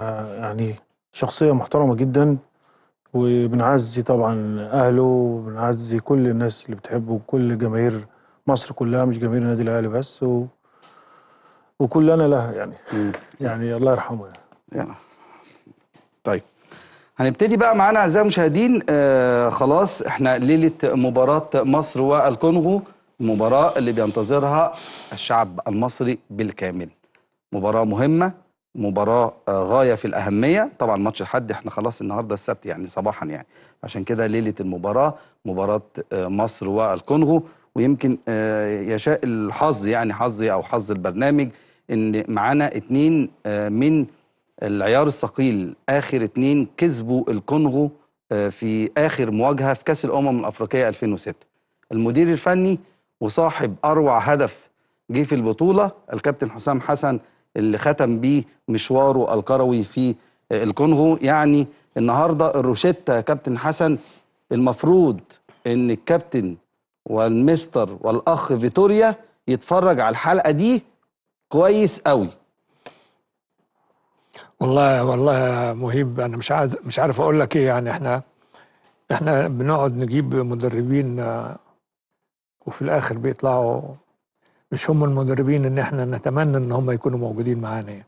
يعني شخصية محترمة جدا وبنعزي طبعا أهله وبنعزي كل الناس اللي بتحبه وكل جماهير مصر كلها مش جماهير النادي الأهلي بس و... وكلنا لها يعني مم. يعني الله يرحمه يعني. طيب هنبتدي بقى معانا اعزائي المشاهدين آه خلاص احنا ليله مباراه مصر والكونغو المباراه اللي بينتظرها الشعب المصري بالكامل مباراه مهمه مباراه آه، غايه في الاهميه طبعا ماتش الحد احنا خلاص النهارده السبت يعني صباحا يعني عشان كده ليله المباراه مباراه آه، مصر والكونغو ويمكن آه، يشاء الحظ يعني حظي او حظ البرنامج ان معانا اتنين من العيار الثقيل اخر اتنين كسبوا الكونغو في اخر مواجهه في كاس الامم الافريقيه 2006 المدير الفني وصاحب اروع هدف جه في البطوله الكابتن حسام حسن اللي ختم بيه مشواره القروي في الكونغو يعني النهارده الروشيتا يا كابتن حسن المفروض ان الكابتن والمستر والاخ فيتوريا يتفرج على الحلقه دي كويس قوي والله والله مهيب انا مش عايز مش عارف اقول لك ايه يعني احنا احنا بنقعد نجيب مدربين آه، وفي الاخر بيطلعوا مش هم المدربين ان احنا نتمنى ان هم يكونوا موجودين معانا يعني.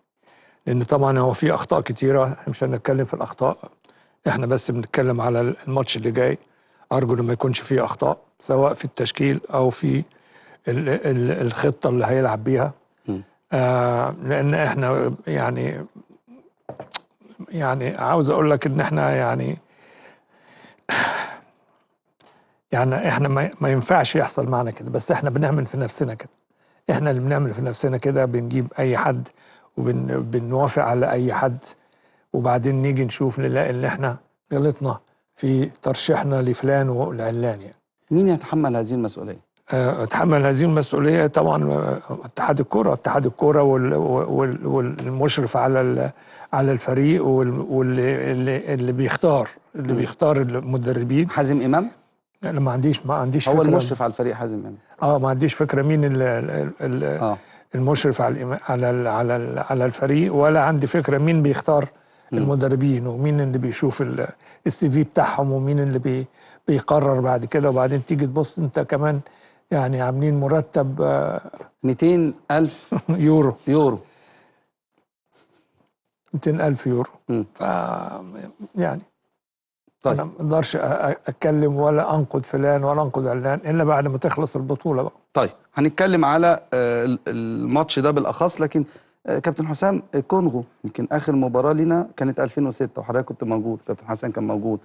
لان طبعا هو في اخطاء كتيره مش هنتكلم في الاخطاء احنا بس بنتكلم على الماتش اللي جاي ارجو ان ما يكونش فيه اخطاء سواء في التشكيل او في الـ الـ الخطه اللي هيلعب بيها آه لان احنا يعني يعني عاوز اقول لك ان احنا يعني يعني احنا ما ينفعش يحصل معنا كده بس احنا بنعمل في نفسنا كده احنا اللي بنعمل في نفسنا كده بنجيب اي حد وبنوافق على اي حد وبعدين نيجي نشوف نلاقي ان احنا غلطنا في ترشيحنا لفلان ولعلان يعني. مين يتحمل هذه المسؤوليه؟ آه، اتحمل هذه المسؤوليه طبعا آه، اتحاد الكره اتحاد الكره والمشرف على على الفريق واللي اللي بيختار اللي بيختار المدربين حازم امام انا ما عنديش ما عنديش هو المشرف على الفريق حازم يعني اه ما عنديش فكره مين ال ال آه. المشرف على على على على الفريق ولا عندي فكره مين بيختار المدربين ومين اللي بيشوف السي في بتاعهم ومين اللي بي بيقرر بعد كده وبعدين تيجي تبص انت كمان يعني عاملين مرتب 200 آه، ألف يورو يورو 200 ألف يورو ف يعني طيب. انا ما اقدرش اتكلم ولا انقد فلان ولا انقد علان الا بعد ما تخلص البطوله بقى طيب هنتكلم على آه، الماتش ده بالاخص لكن آه، كابتن حسام الكونغو آه، يمكن اخر مباراه لينا كانت 2006 وحضرتك كنت موجود كابتن حسن كان موجود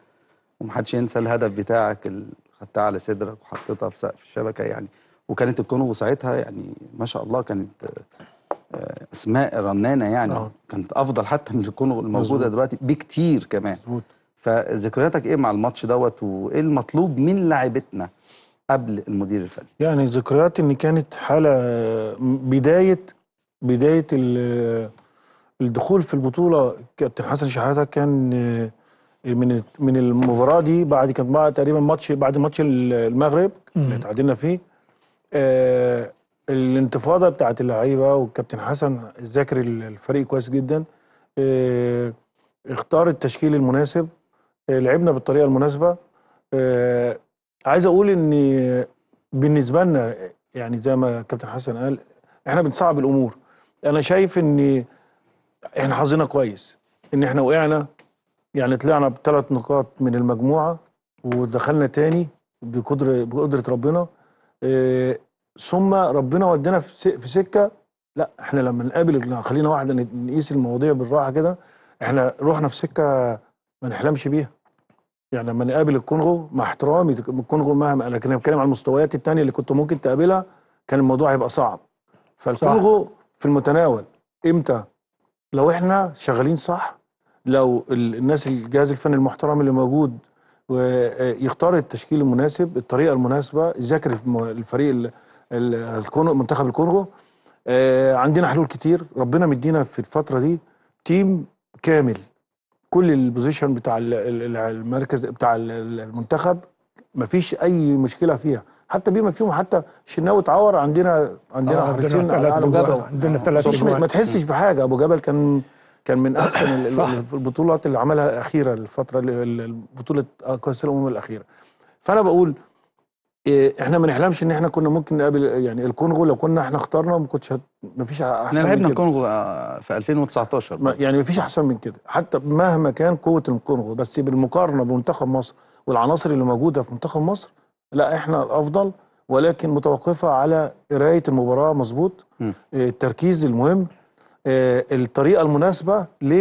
ومحدش ينسى الهدف بتاعك اللي خدتها على صدرك وحطيتها في سقف الشبكه يعني وكانت الكونغو ساعتها يعني ما شاء الله كانت اسماء رنانه يعني أوه. كانت افضل حتى من الكونغو الموجوده دلوقتي بكتير كمان مزبوط. فذكرياتك ايه مع الماتش دوت وايه المطلوب من لاعبتنا قبل المدير الفني يعني ذكرياتي ان كانت حاله بدايه بدايه الدخول في البطوله كابتن حسن شحاته كان من من المباراه دي بعد كانت بقى تقريبا ماتش بعد ماتش المغرب اللي تعادلنا فيه آه الانتفاضه بتاعت اللعيبه والكابتن حسن ذاكر الفريق كويس جدا آه اختار التشكيل المناسب آه، لعبنا بالطريقه المناسبه آه، عايز اقول ان بالنسبه لنا يعني زي ما كابتن حسن قال احنا بنصعب الامور انا شايف ان احنا حظنا كويس ان احنا وقعنا يعني طلعنا بثلاث نقاط من المجموعه ودخلنا تاني بقدر بقدره ربنا إيه ثم ربنا ودينا في, في سكه لا احنا لما نقابل خلينا واحده نقيس المواضيع بالراحه كده احنا رحنا في سكه ما نحلمش بيها يعني لما نقابل الكونغو مع احترامي الكونغو مهما لكن انا بتكلم على المستويات الثانيه اللي كنت ممكن تقابلها كان الموضوع هيبقى صعب فالكونغو صح. في المتناول امتى لو احنا شغالين صح لو الناس الجهاز الفني المحترم اللي موجود يختار التشكيل المناسب الطريقه المناسبه يذاكر الفريق الكونغو منتخب الكونغو آه، عندنا حلول كتير ربنا مدينا في الفتره دي تيم كامل كل البوزيشن بتاع المركز بتاع المنتخب مفيش اي مشكله فيها حتى بما فيهم حتى شناوي اتعور عندنا عندنا آه عندنا ابو جبل عندنا ثلاث ما تحسش بحاجه ابو جبل كان كان من احسن البطولات اللي عملها الاخيره الفتره بطوله آه، كاس الامم الاخيره فانا بقول إيه، احنا ما نحلمش ان احنا كنا ممكن نقابل يعني الكونغو لو كنا احنا اخترنا ما كنتش هت... ما فيش احسن احنا لعبنا الكونغو آه، في 2019 ما يعني ما فيش احسن من كده حتى مهما كان قوه الكونغو بس بالمقارنه بمنتخب مصر والعناصر اللي موجوده في منتخب مصر لا احنا الافضل ولكن متوقفه على قرايه المباراه مظبوط آه، التركيز المهم آه، الطريقه المناسبه ل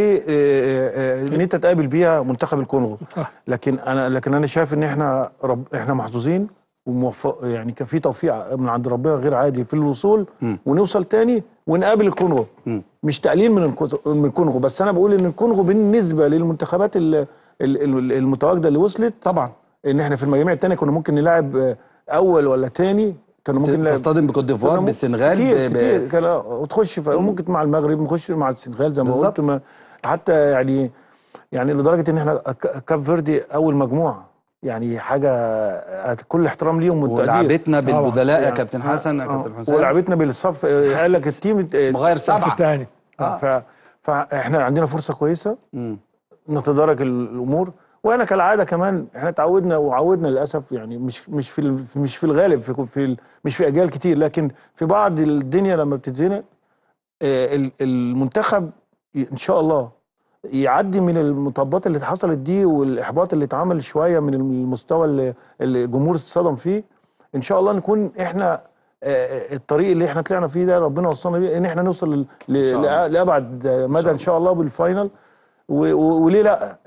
ان انت تقابل بيها منتخب الكونغو لكن انا لكن انا شايف ان احنا رب احنا محظوظين وموفق يعني كان في توفيق من عند ربنا غير عادي في الوصول م. ونوصل تاني ونقابل الكونغو م. مش تقليل من الكونغو بس انا بقول ان الكونغو بالنسبه للمنتخبات المتواجده اللي وصلت طبعا ان احنا في المجاميع التانيه كنا ممكن نلاعب آه، اول ولا تاني كانوا ممكن تصطدم بكوت ديفوار بالسنغال كتير, كتير آه، وتخش ممكن مع المغرب نخش مع السنغال زي ما قلت حتى يعني يعني لدرجه ان احنا كاب فيردي اول مجموعه يعني حاجه كل احترام ليهم والتقدير ولعبتنا بالبدلاء يا يعني كابتن آه، حسن يا آه، كابتن حسين ولعبتنا بالصف آه، قال لك التيم مغير صف الثاني آه. ف... فاحنا عندنا فرصه كويسه نتدارك الامور وانا كالعاده كمان احنا تعودنا وعودنا للاسف يعني مش مش في مش في الغالب في, في مش في اجيال كتير لكن في بعض الدنيا لما بتتزنق المنتخب ان شاء الله يعدي من المطبات اللي حصلت دي والاحباط اللي اتعمل شويه من المستوى اللي الجمهور اتصدم فيه ان شاء الله نكون احنا آه، آه، الطريق اللي احنا طلعنا فيه ده ربنا وصلنا بيه ان احنا نوصل لابعد مدى ان شاء الله بالفاينل وليه لا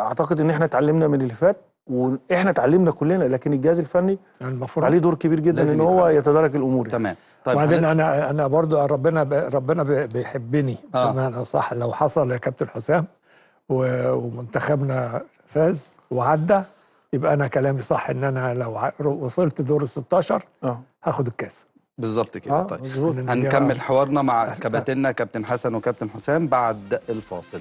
اعتقد ان احنا اتعلمنا من اللي فات واحنا اتعلمنا كلنا لكن الجهاز الفني المفروض عليه دور كبير جدا ان هو يتدارك الامور يعني. تمام طيب وبعدين انا انا برضو ربنا ب... ربنا بيحبني آه. بمعنى صح لو حصل يا كابتن حسام و... ومنتخبنا فاز وعدى يبقى انا كلامي صح ان انا لو وصلت دور ال 16 آه. هاخد الكاس بالظبط كده آه. طيب هنكمل يعني حوارنا مع كباتننا كابتن حسن وكابتن حسام بعد الفاصل